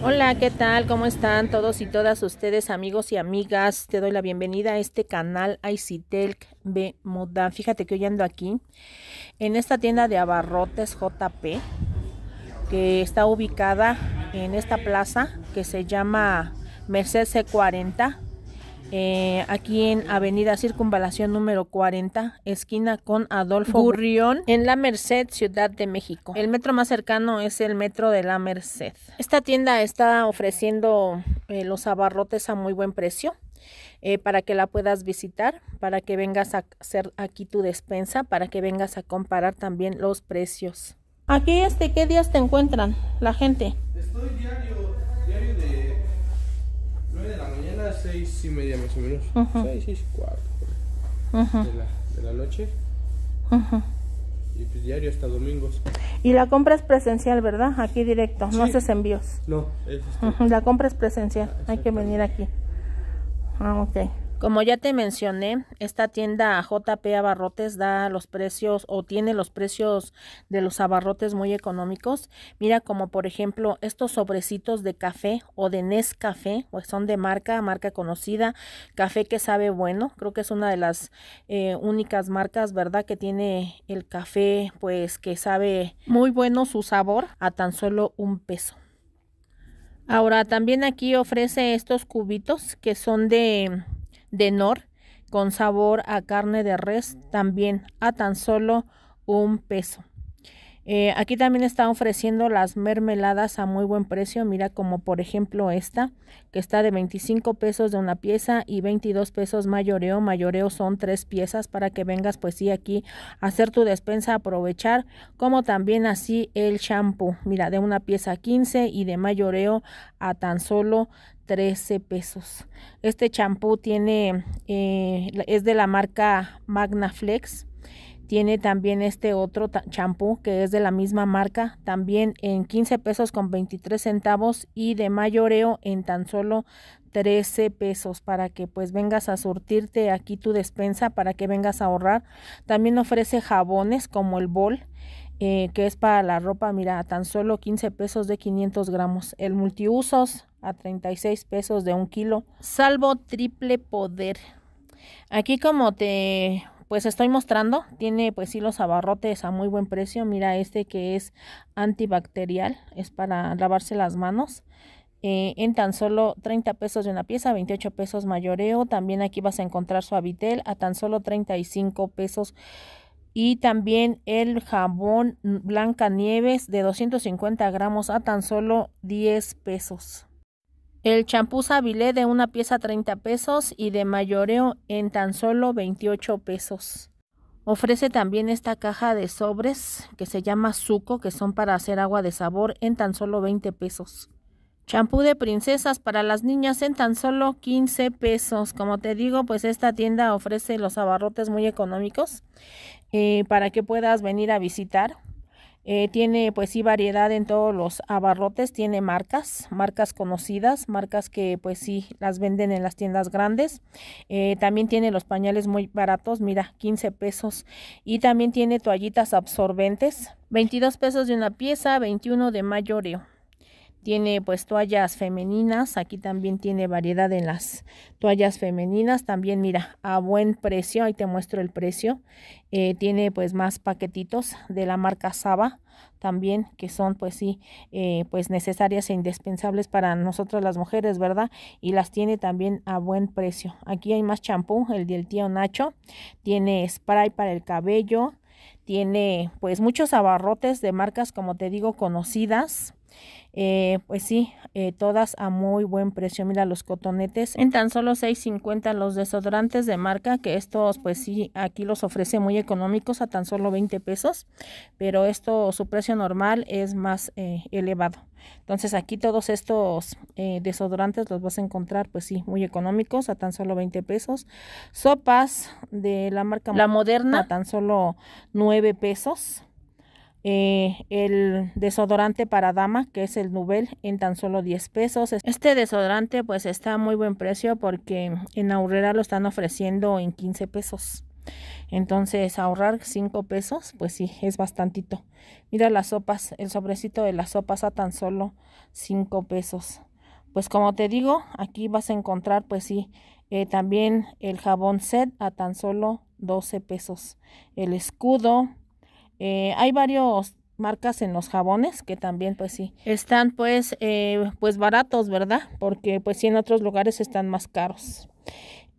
Hola, ¿qué tal? ¿Cómo están todos y todas ustedes, amigos y amigas? Te doy la bienvenida a este canal ICTELC B Moda. Fíjate que hoy ando aquí en esta tienda de abarrotes JP que está ubicada en esta plaza que se llama Merced C40 eh, aquí en Avenida Circunvalación número 40, esquina con Adolfo Urrión, en La Merced, Ciudad de México. El metro más cercano es el metro de La Merced. Esta tienda está ofreciendo eh, los abarrotes a muy buen precio. Eh, para que la puedas visitar, para que vengas a hacer aquí tu despensa, para que vengas a comparar también los precios. Aquí, este, ¿qué días te encuentran la gente? Estoy diario seis y media más o menos. Seis, y cuatro de, la, de, la, noche. Y pues diario hasta domingos. Y la compra es presencial, ¿verdad? Aquí directo, no haces envíos. No, este. La compra es presencial, ah, hay que venir aquí. Ah, ok. Como ya te mencioné, esta tienda JP Abarrotes da los precios o tiene los precios de los abarrotes muy económicos. Mira como por ejemplo estos sobrecitos de café o de Nescafé, pues son de marca, marca conocida, café que sabe bueno. Creo que es una de las eh, únicas marcas, ¿verdad? Que tiene el café pues que sabe muy bueno su sabor a tan solo un peso. Ahora también aquí ofrece estos cubitos que son de de nor con sabor a carne de res también a tan solo un peso. Eh, aquí también está ofreciendo las mermeladas a muy buen precio. Mira como por ejemplo esta que está de 25 pesos de una pieza y 22 pesos mayoreo. Mayoreo son tres piezas para que vengas pues sí aquí a hacer tu despensa, aprovechar. Como también así el shampoo. Mira de una pieza a 15 y de mayoreo a tan solo 13 pesos. Este champú tiene eh, es de la marca magna flex tiene también este otro champú que es de la misma marca, también en 15 pesos con 23 centavos y de mayoreo en tan solo 13 pesos para que pues vengas a surtirte aquí tu despensa, para que vengas a ahorrar. También ofrece jabones como el bol. Eh, que es para la ropa, mira, tan solo 15 pesos de 500 gramos. El multiusos a 36 pesos de un kilo. Salvo triple poder. Aquí como te pues estoy mostrando. Tiene pues sí los abarrotes a muy buen precio. Mira este que es antibacterial, es para lavarse las manos. Eh, en tan solo 30 pesos de una pieza, 28 pesos mayoreo. También aquí vas a encontrar su a tan solo 35 pesos. Y también el jabón Blanca Nieves de 250 gramos a tan solo 10 pesos. El champú Sabilé de una pieza 30 pesos y de mayoreo en tan solo 28 pesos. Ofrece también esta caja de sobres que se llama Suco, que son para hacer agua de sabor en tan solo 20 pesos. Champú de princesas para las niñas en tan solo 15 pesos. Como te digo, pues esta tienda ofrece los abarrotes muy económicos eh, para que puedas venir a visitar. Eh, tiene pues sí variedad en todos los abarrotes, tiene marcas, marcas conocidas, marcas que pues sí las venden en las tiendas grandes. Eh, también tiene los pañales muy baratos, mira, 15 pesos. Y también tiene toallitas absorbentes, 22 pesos de una pieza, 21 de mayoreo. Tiene pues toallas femeninas, aquí también tiene variedad en las toallas femeninas, también mira, a buen precio, ahí te muestro el precio. Eh, tiene pues más paquetitos de la marca Saba también que son pues sí eh, pues necesarias e indispensables para nosotras las mujeres verdad y las tiene también a buen precio aquí hay más champú el del tío Nacho tiene spray para el cabello tiene pues muchos abarrotes de marcas como te digo conocidas eh, pues sí, eh, todas a muy buen precio. Mira los cotonetes en tan solo 6.50 los desodorantes de marca, que estos pues sí, aquí los ofrece muy económicos a tan solo 20 pesos, pero esto su precio normal es más eh, elevado. Entonces aquí todos estos desodorantes los vas a encontrar pues sí, muy económicos a tan solo 20 pesos. Sopas de la marca La Moderna a tan solo 9 pesos. Eh, el desodorante para dama que es el Nubel en tan solo 10 pesos este desodorante pues está a muy buen precio porque en Aurrera lo están ofreciendo en 15 pesos entonces ahorrar 5 pesos pues sí es bastantito mira las sopas el sobrecito de las sopas a tan solo 5 pesos pues como te digo aquí vas a encontrar pues sí eh, también el jabón set a tan solo 12 pesos el escudo eh, hay varios marcas en los jabones que también pues sí están pues eh, pues baratos verdad porque pues sí en otros lugares están más caros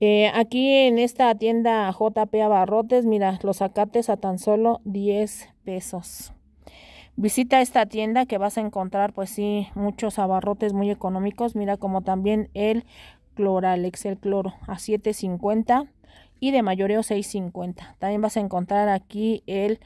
eh, aquí en esta tienda JP Abarrotes mira los acates a tan solo 10 pesos visita esta tienda que vas a encontrar pues sí muchos abarrotes muy económicos mira como también el cloralex el cloro a 7.50 y de mayoreo 6.50 también vas a encontrar aquí el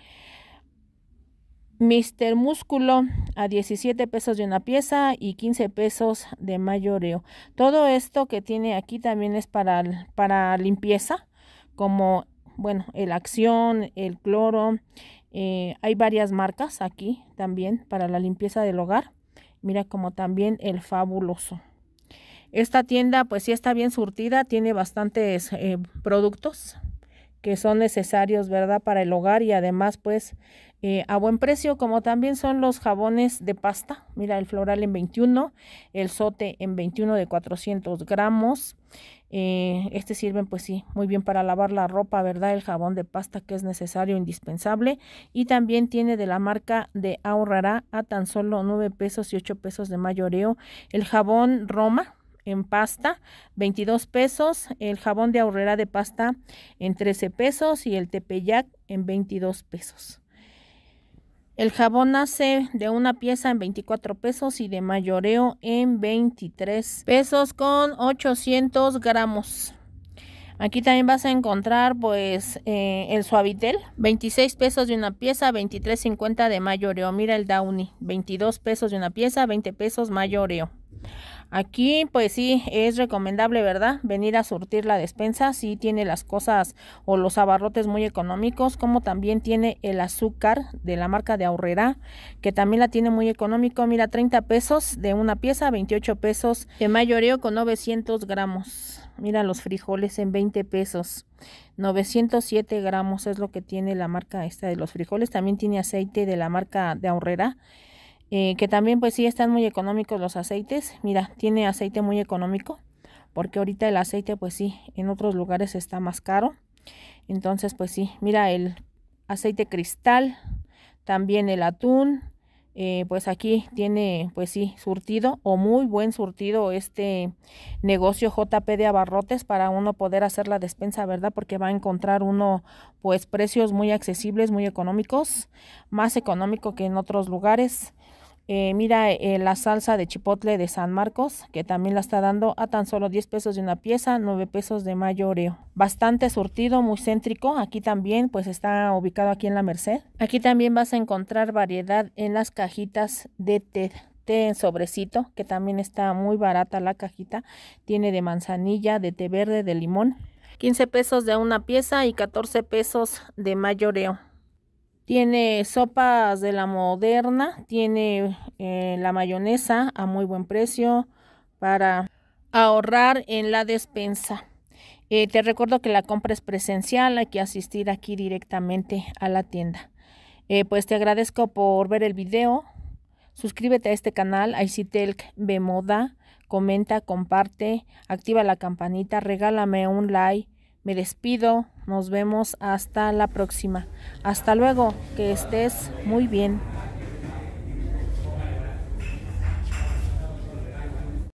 Mister Músculo a 17 pesos de una pieza y 15 pesos de mayoreo. Todo esto que tiene aquí también es para, para limpieza, como bueno, el acción, el cloro. Eh, hay varias marcas aquí también para la limpieza del hogar. Mira como también el fabuloso. Esta tienda pues sí está bien surtida, tiene bastantes eh, productos que son necesarios, ¿verdad? Para el hogar y además pues eh, a buen precio, como también son los jabones de pasta. Mira, el floral en 21, el sote en 21 de 400 gramos. Eh, este sirven, pues sí, muy bien para lavar la ropa, ¿verdad? El jabón de pasta que es necesario, indispensable. Y también tiene de la marca de Ahorrará a tan solo 9 pesos y 8 pesos de mayoreo. El jabón Roma, en pasta, 22 pesos, el jabón de ahorrera de pasta en 13 pesos y el tepeyac en 22 pesos. El jabón hace de una pieza en 24 pesos y de mayoreo en 23 pesos con 800 gramos. Aquí también vas a encontrar pues eh, el suavitel, 26 pesos de una pieza, 23.50 de mayoreo. Mira el Downy, 22 pesos de una pieza, 20 pesos mayoreo. Aquí pues sí es recomendable, ¿verdad? Venir a surtir la despensa, sí tiene las cosas o los abarrotes muy económicos, como también tiene el azúcar de la marca de Aurrera, que también la tiene muy económico, mira, 30 pesos de una pieza, 28 pesos de mayoreo con 900 gramos. Mira los frijoles en 20 pesos. 907 gramos es lo que tiene la marca esta de los frijoles. También tiene aceite de la marca de Aurrera. Eh, que también pues sí están muy económicos los aceites. Mira, tiene aceite muy económico. Porque ahorita el aceite pues sí, en otros lugares está más caro. Entonces pues sí, mira el aceite cristal, también el atún. Eh, pues aquí tiene pues sí surtido o muy buen surtido este negocio JP de abarrotes para uno poder hacer la despensa verdad porque va a encontrar uno pues precios muy accesibles muy económicos más económico que en otros lugares eh, mira eh, la salsa de chipotle de San Marcos, que también la está dando a tan solo 10 pesos de una pieza, 9 pesos de mayoreo. Bastante surtido, muy céntrico. Aquí también, pues está ubicado aquí en la Merced. Aquí también vas a encontrar variedad en las cajitas de té, té en sobrecito, que también está muy barata la cajita. Tiene de manzanilla, de té verde, de limón. 15 pesos de una pieza y 14 pesos de mayoreo. Tiene sopas de la moderna, tiene eh, la mayonesa a muy buen precio para ahorrar en la despensa. Eh, te recuerdo que la compra es presencial, hay que asistir aquí directamente a la tienda. Eh, pues te agradezco por ver el video. Suscríbete a este canal, ICTELC Bemoda. moda, comenta, comparte, activa la campanita, regálame un like. Me despido. Nos vemos hasta la próxima. Hasta luego, que estés muy bien.